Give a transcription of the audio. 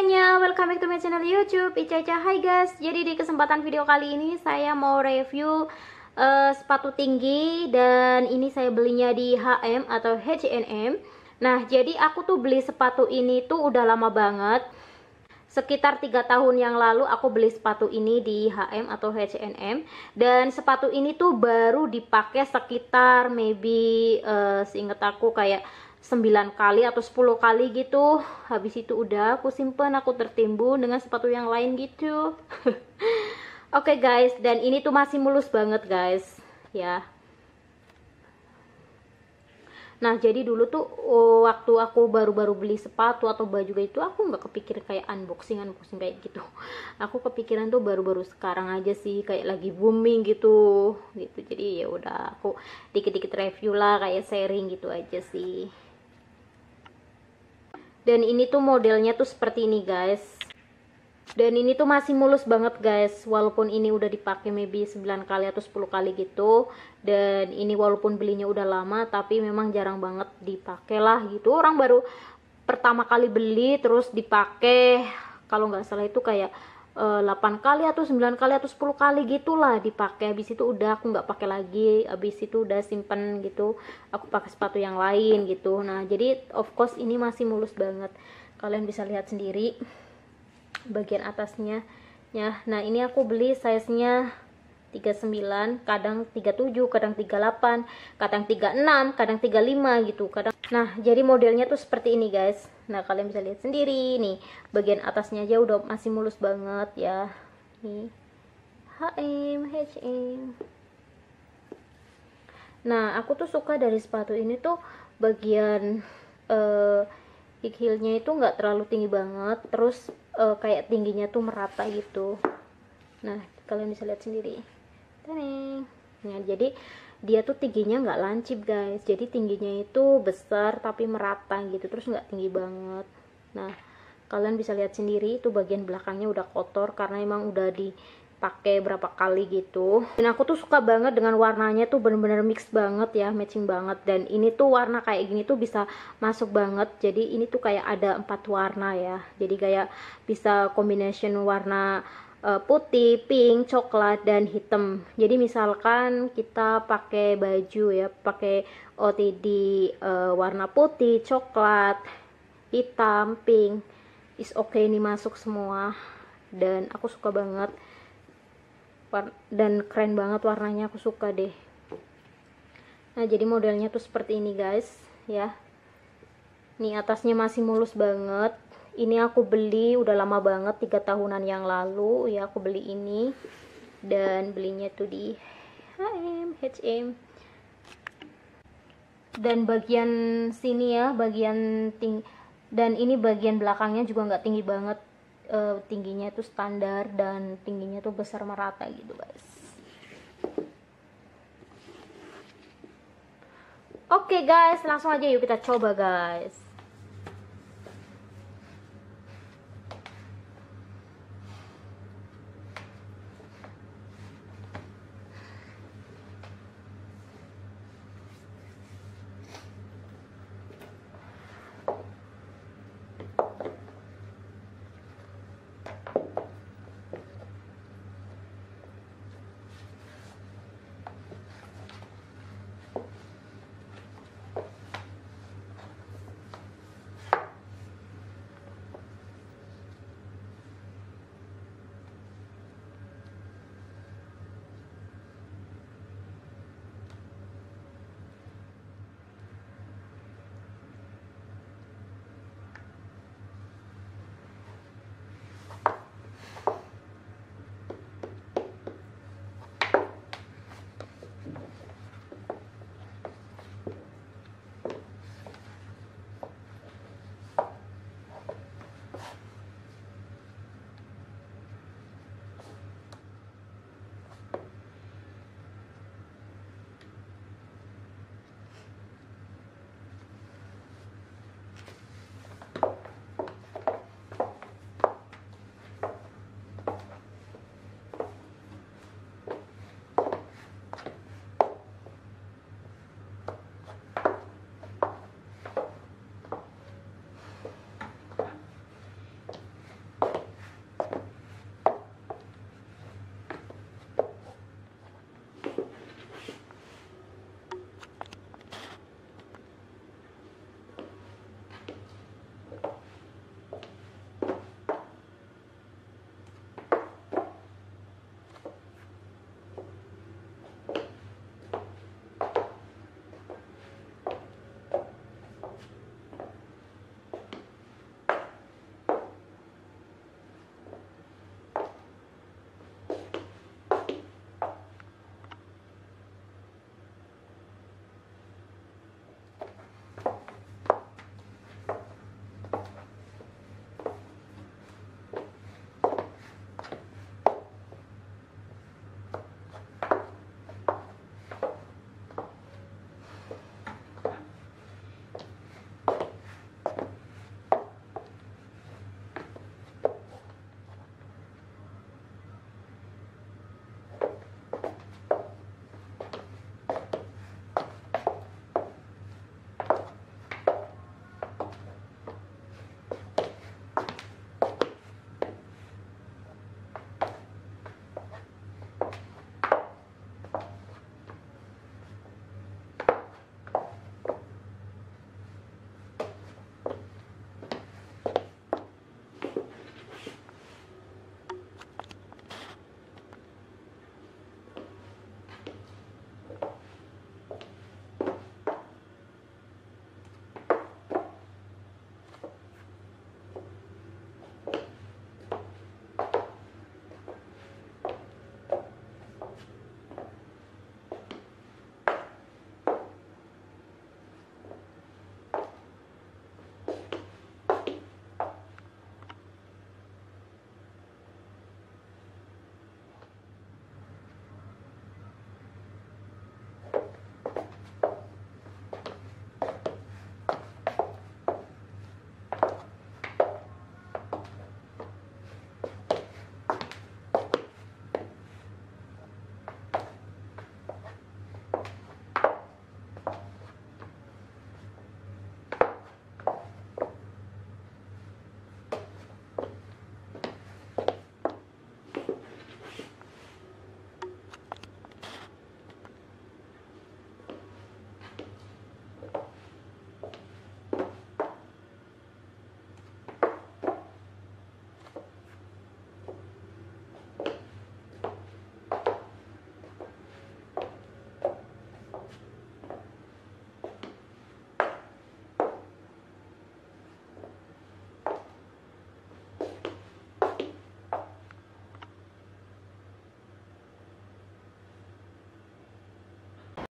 semuanya, welcome back to my channel youtube Ica Ica, hi guys Jadi di kesempatan video kali ini saya mau review uh, sepatu tinggi Dan ini saya belinya di HM atau H&M Nah jadi aku tuh beli sepatu ini tuh udah lama banget Sekitar 3 tahun yang lalu aku beli sepatu ini di HM atau H&M Dan sepatu ini tuh baru dipakai sekitar maybe uh, eh, seinget aku kayak 9 kali atau 10 kali gitu habis itu udah aku simpen aku tertimbun dengan sepatu yang lain gitu oke okay, guys dan ini tuh masih mulus banget guys ya nah jadi dulu tuh oh, waktu aku baru-baru beli sepatu atau baju gitu aku nggak kepikir kayak unboxing unboxing kayak gitu aku kepikiran tuh baru-baru sekarang aja sih kayak lagi booming gitu gitu jadi ya udah aku dikit-dikit review lah kayak sharing gitu aja sih dan ini tuh modelnya tuh seperti ini guys dan ini tuh masih mulus banget guys walaupun ini udah dipakai maybe 9 kali atau 10 kali gitu dan ini walaupun belinya udah lama tapi memang jarang banget dipakai lah gitu orang baru pertama kali beli terus dipakai kalau nggak salah itu kayak 8 eh, kali atau 9 kali atau 10 kali gitulah dipakai habis itu udah aku nggak pakai lagi habis itu udah simpen gitu aku pakai sepatu yang lain gitu nah jadi of course ini masih mulus banget kalian bisa lihat sendiri bagian atasnya ya nah ini aku beli size nya 39 kadang 37 kadang 38 kadang 36 kadang 35 gitu kadang Nah, jadi modelnya tuh seperti ini guys. Nah, kalian bisa lihat sendiri nih. Bagian atasnya aja udah masih mulus banget ya. Nih. HM, HM. Nah, aku tuh suka dari sepatu ini tuh bagian uh, eh, heel heelnya itu nggak terlalu tinggi banget. Terus uh, kayak tingginya tuh merata gitu. Nah, kalian bisa lihat sendiri. ini Nah, jadi dia tuh tingginya nggak lancip guys jadi tingginya itu besar tapi merata gitu terus nggak tinggi banget nah kalian bisa lihat sendiri itu bagian belakangnya udah kotor karena emang udah dipakai berapa kali gitu dan aku tuh suka banget dengan warnanya tuh bener-bener mix banget ya matching banget dan ini tuh warna kayak gini tuh bisa masuk banget jadi ini tuh kayak ada empat warna ya jadi kayak bisa combination warna Eh, putih, pink, coklat, dan hitam. Jadi misalkan kita pakai baju ya, pakai OTD uh, eh, warna putih, coklat, hitam, pink, is oke okay ini masuk semua. Dan aku suka banget dan keren banget warnanya aku suka deh. Nah jadi modelnya tuh seperti ini guys ya. Ini atasnya masih mulus banget, ini aku beli udah lama banget tiga tahunan yang lalu ya aku beli ini dan belinya tuh di HM HM dan bagian sini ya bagian ting dan ini bagian belakangnya juga nggak tinggi banget e, tingginya itu standar dan tingginya tuh besar merata gitu guys oke okay, guys langsung aja yuk kita coba guys